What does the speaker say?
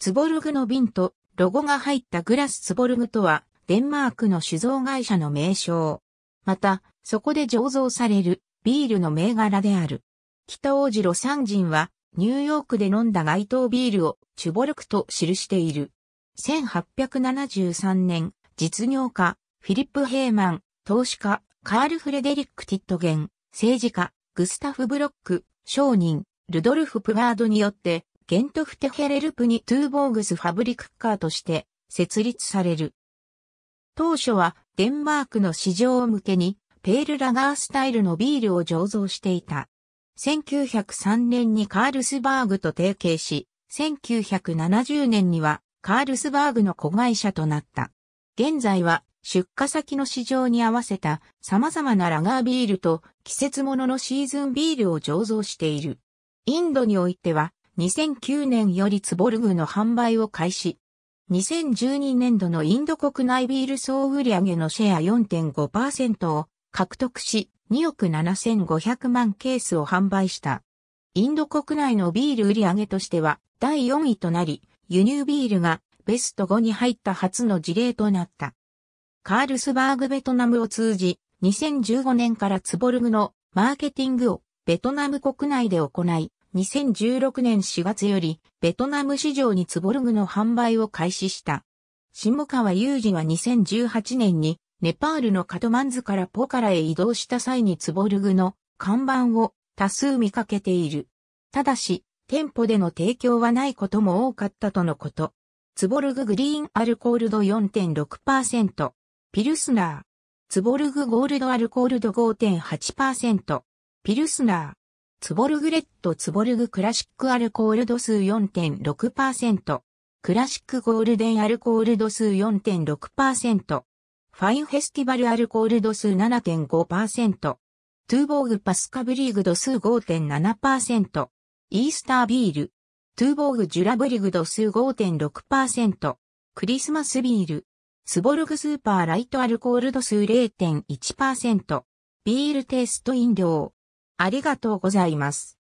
ツボルグの瓶とロゴが入ったグラスツボルグとは、デンマークの酒造会社の名称。また、そこで醸造されるビールの銘柄である。北王子ロサン人は、ニューヨークで飲んだ街頭ビールをチュボルクと記している。1873年、実業家、フィリップ・ヘーマン、投資家、カール・フレデリック・ティットゲン、政治家、グスタフ・ブロック、商人、ルドルフ・プガードによってゲントフテヘレルプニトゥーボーグスファブリックカーとして設立される。当初はデンマークの市場向けにペールラガースタイルのビールを醸造していた。1903年にカールスバーグと提携し、1970年にはカールスバーグの子会社となった。現在は出荷先の市場に合わせた様々なラガービールと季節物のシーズンビールを醸造している。インドにおいては2009年よりツボルグの販売を開始。2012年度のインド国内ビール総売上のシェア4.5%を獲得し、2億7500万ケースを販売した。インド国内のビール売上としては第4位となり、輸入ビールがベスト5に入った初の事例となった。カールスバーグベトナムを通じ、2015年からツボルグのマーケティングをベトナム国内で行い、2016年4月より、ベトナム市場にツボルグの販売を開始した。下川雄二は2018年に、ネパールのカトマンズからポカラへ移動した際にツボルグの看板を多数見かけている。ただし、店舗での提供はないことも多かったとのこと。ツボルググリーンアルコールド4.6%。ピルスナー。ツボルグゴールドアルコールド5.8%。ピルスナー。ツボルグレットツボルグクラシックアルコール度数4.6%、クラシックゴールデンアルコール度数4.6%、ファインフェスティバルアルコール度数7.5%、トゥーボーグパスカブリーグ度数5.7%、イースタービール、トゥーボーグジュラブリグ度数5.6%、クリスマスビール、ツボルグスーパーライトアルコール度数0.1%、ビールテイスト飲料、ありがとうございます。